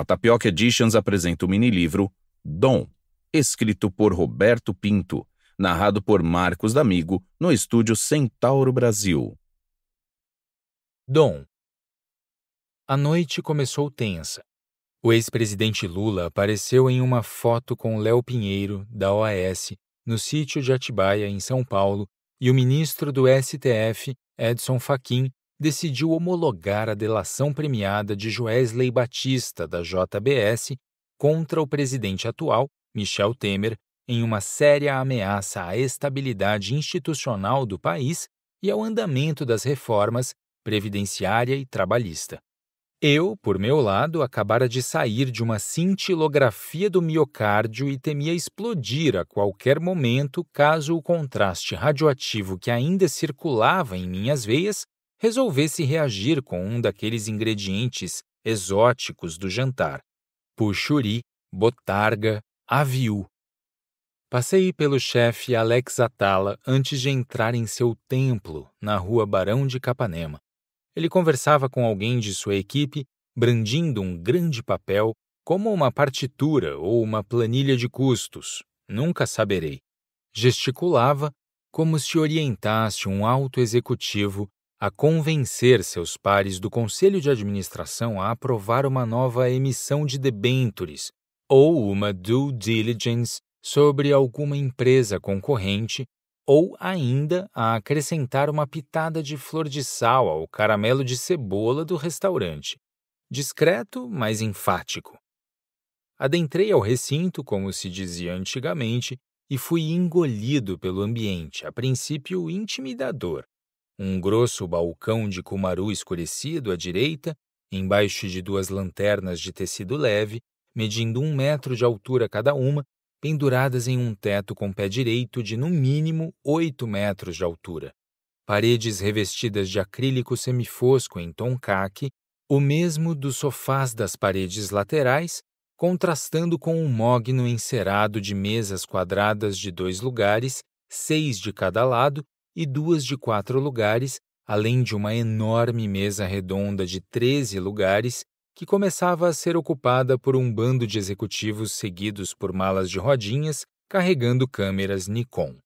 A Tapioca Editions apresenta o minilivro Dom, escrito por Roberto Pinto, narrado por Marcos D'Amigo no estúdio Centauro Brasil. Dom A noite começou tensa. O ex-presidente Lula apareceu em uma foto com Léo Pinheiro, da OAS, no sítio de Atibaia, em São Paulo, e o ministro do STF, Edson Fachin, decidiu homologar a delação premiada de Joesley Batista, da JBS, contra o presidente atual, Michel Temer, em uma séria ameaça à estabilidade institucional do país e ao andamento das reformas previdenciária e trabalhista. Eu, por meu lado, acabara de sair de uma cintilografia do miocárdio e temia explodir a qualquer momento caso o contraste radioativo que ainda circulava em minhas veias resolvesse reagir com um daqueles ingredientes exóticos do jantar: puxuri, botarga, aviu. Passei pelo chefe Alex Atala antes de entrar em seu templo, na rua Barão de Capanema. Ele conversava com alguém de sua equipe, brandindo um grande papel, como uma partitura ou uma planilha de custos, nunca saberei. Gesticulava como se orientasse um alto executivo a convencer seus pares do conselho de administração a aprovar uma nova emissão de debentures ou uma due diligence sobre alguma empresa concorrente ou ainda a acrescentar uma pitada de flor de sal ao caramelo de cebola do restaurante. Discreto, mas enfático. Adentrei ao recinto, como se dizia antigamente, e fui engolido pelo ambiente, a princípio intimidador, um grosso balcão de cumaru escurecido à direita, embaixo de duas lanternas de tecido leve, medindo um metro de altura cada uma, penduradas em um teto com pé direito de no mínimo oito metros de altura. Paredes revestidas de acrílico semifosco em tom caque, o mesmo dos sofás das paredes laterais, contrastando com um mogno encerado de mesas quadradas de dois lugares, seis de cada lado, e duas de quatro lugares, além de uma enorme mesa redonda de 13 lugares que começava a ser ocupada por um bando de executivos seguidos por malas de rodinhas carregando câmeras Nikon.